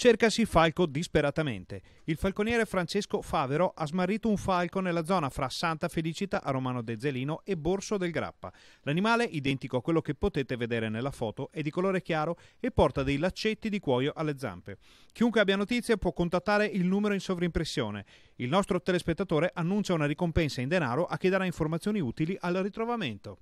Cercasi falco disperatamente. Il falconiere Francesco Favero ha smarrito un falco nella zona fra Santa Felicita a Romano de Zelino e Borso del Grappa. L'animale, identico a quello che potete vedere nella foto, è di colore chiaro e porta dei laccetti di cuoio alle zampe. Chiunque abbia notizie può contattare il numero in sovrimpressione. Il nostro telespettatore annuncia una ricompensa in denaro a chi darà informazioni utili al ritrovamento.